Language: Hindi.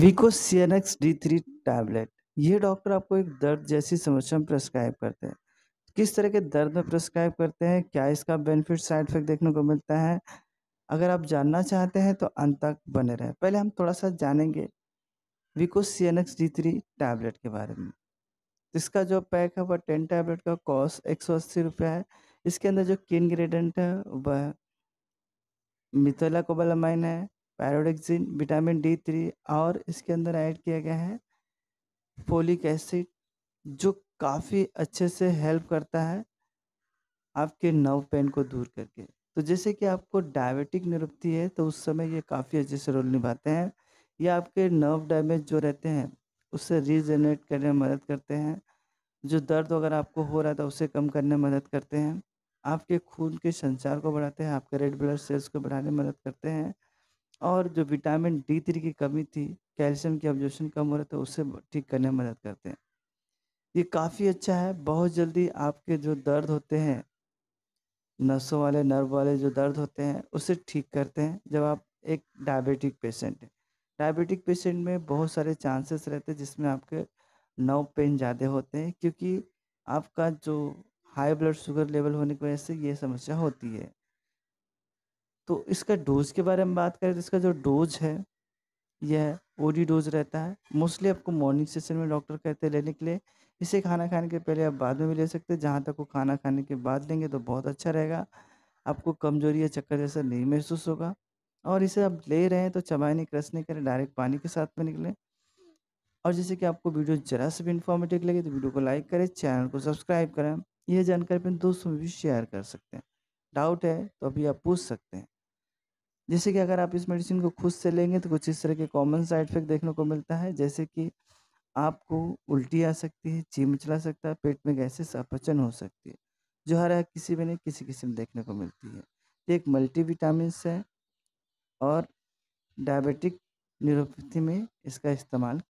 वीको सीएनएक्स डी थ्री टैबलेट ये डॉक्टर आपको एक दर्द जैसी समस्या में प्रेस्क्राइब करते हैं किस तरह के दर्द में प्रेस्क्राइब करते हैं क्या इसका बेनिफिट साइड इफेक्ट देखने को मिलता है अगर आप जानना चाहते हैं तो अंत तक बने रहें पहले हम थोड़ा सा जानेंगे वीको C N X D three tablet के बारे में इसका जो पैक है वह टेन टैबलेट का कॉस्ट एक सौ अस्सी रुपये है इसके अंदर जो की इन्ग्रीडियंट है वह मिथोला है पैरोडिक्सिन विटामिन डी थ्री और इसके अंदर ऐड किया गया है फोलिक एसिड जो काफ़ी अच्छे से हेल्प करता है आपके नर्व पेन को दूर करके तो जैसे कि आपको डायबिटिक निरुक्ति है तो उस समय ये काफ़ी अच्छे से रोल निभाते हैं ये आपके नर्व डैमेज जो रहते हैं उससे रीजनरेट करने में मदद करते हैं जो दर्द वगैरह आपको हो रहा था तो उसे कम करने में मदद करते हैं आपके खून के संचार को बढ़ाते हैं आपके रेड ब्लड सेल्स को बढ़ाने में मदद करते हैं और जो विटामिन डी थ्री की कमी थी कैल्शियम की ऑब्जॉर्प्शन कम हो रहा था उससे ठीक करने में मदद करते हैं ये काफ़ी अच्छा है बहुत जल्दी आपके जो दर्द होते हैं नसों वाले नर्व वाले जो दर्द होते हैं उसे ठीक करते हैं जब आप एक डायबिटिक पेशेंट हैं डायबिटिक पेशेंट में बहुत सारे चांसेस रहते हैं जिसमें आपके नर्व पेन ज़्यादा होते हैं क्योंकि आपका जो हाई ब्लड शुगर लेवल होने की वजह से ये समस्या होती है तो इसका डोज़ के बारे में बात करें तो इसका जो डोज़ है यह ओडी डोज रहता है मोस्टली आपको मॉर्निंग सेशन में डॉक्टर कहते हैं लेने के लिए इसे खाना खाने के पहले आप बाद में भी ले सकते हैं जहाँ तक वो खाना खाने के बाद लेंगे तो बहुत अच्छा रहेगा आपको कमजोरी या चक्कर जैसा नहीं महसूस होगा और इसे आप ले रहे हैं तो चबाई नहीं क्रस नहीं करें डायरेक्ट पानी के साथ में निकलें और जैसे कि आपको वीडियो जरा से भी इन्फॉर्मेटिव लगे तो वीडियो को लाइक करें चैनल को सब्सक्राइब करें यह जानकारी अपने दोस्तों में भी शेयर कर सकते हैं डाउट है तो अभी आप पूछ सकते हैं जैसे कि अगर आप इस मेडिसिन को खुद से लेंगे तो कुछ इस तरह के कॉमन साइड इफेक्ट देखने को मिलता है जैसे कि आपको उल्टी आ सकती है चीम मचला सकता है पेट में गैसेस अपचन हो सकती है जो हर किसी में नहीं किसी किसी में देखने को मिलती है एक मल्टी विटामिन है और डायबिटिक न्यूरोपैथी में इसका इस्तेमाल